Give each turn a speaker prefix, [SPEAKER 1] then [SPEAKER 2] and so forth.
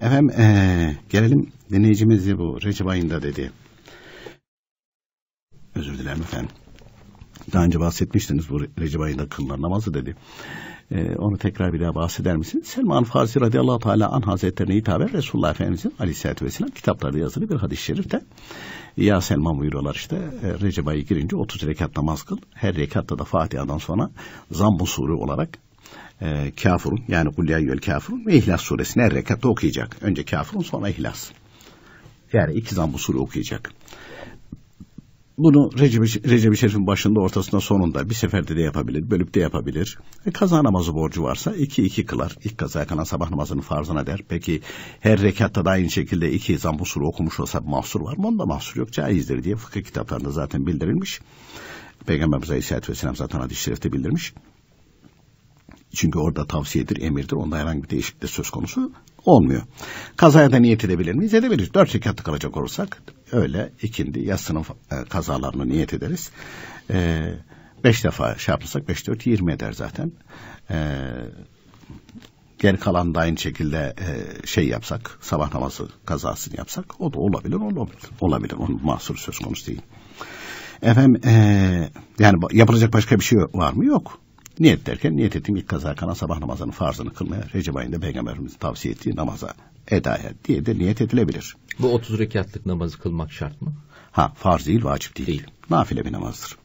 [SPEAKER 1] Efendim ee, gelelim dinleyicimiz bu Recep ayında dedi. Özür dilerim efendim. Daha önce bahsetmiştiniz bu Recep ayında kılınan namazı dedi. Ee, onu tekrar bir daha bahseder misin? Selman Farsi radıyallahu teala an hazretlerine hitaben Resulullah Efendimizin aleyhissalatü vesselam kitaplarda yazılı bir hadis-i şerifte ya Selman buyuruyorlar işte e, Recep ayı girince 30 rekat namaz kıl. Her rekatta da Fatiha'dan sonra zamm usulü olarak e, kafirun yani kulyayyül kafirun ve İhlas suresini her rekatta okuyacak. Önce kafirun sonra İhlas. Yani iki zam sure okuyacak. Bunu Recep, Recep Şerif'in başında ortasında sonunda bir seferde de yapabilir, bölüp de yapabilir. E, kaza namazı borcu varsa iki iki kılar. İlk kaza kalan sabah namazının farzına der. Peki her rekatta da aynı şekilde iki zam usulü okumuş olsa mahsur var mı? Onda mahsur yok. Caizdir diye fıkıh kitaplarında zaten bildirilmiş. Peygamberimiz Aleyhisselatü Vesselam zaten hadis-i şerifte bildirmiş. Çünkü orada tavsiyedir, emirdir. Onda herhangi bir değişiklik söz konusu olmuyor. Kazaya da niyet edebilir miyiz? Edebiliriz. Dört rekat kalacak olursak öyle ikindi, yatsının e, kazalarını niyet ederiz. E, beş defa şey yaparsak beş dört yirmi eder zaten. E, geri kalan da aynı şekilde e, şey yapsak, sabah namazı kazasını yapsak o da olabilir, olabilir. Olabilir, onun mahsuru söz konusu değil. Efendim e, yani yapılacak başka bir şey var mı? Yok. Niyet derken niyet ettim ilk kaza kana sabah namazının farzını kılmaya Recep ayında peygamberimizin tavsiye ettiği namaza edaya diye de niyet edilebilir. Bu 30 rekatlık namazı kılmak şart mı? Ha farz değil vacip değil. değil. Nafile bir namazdır.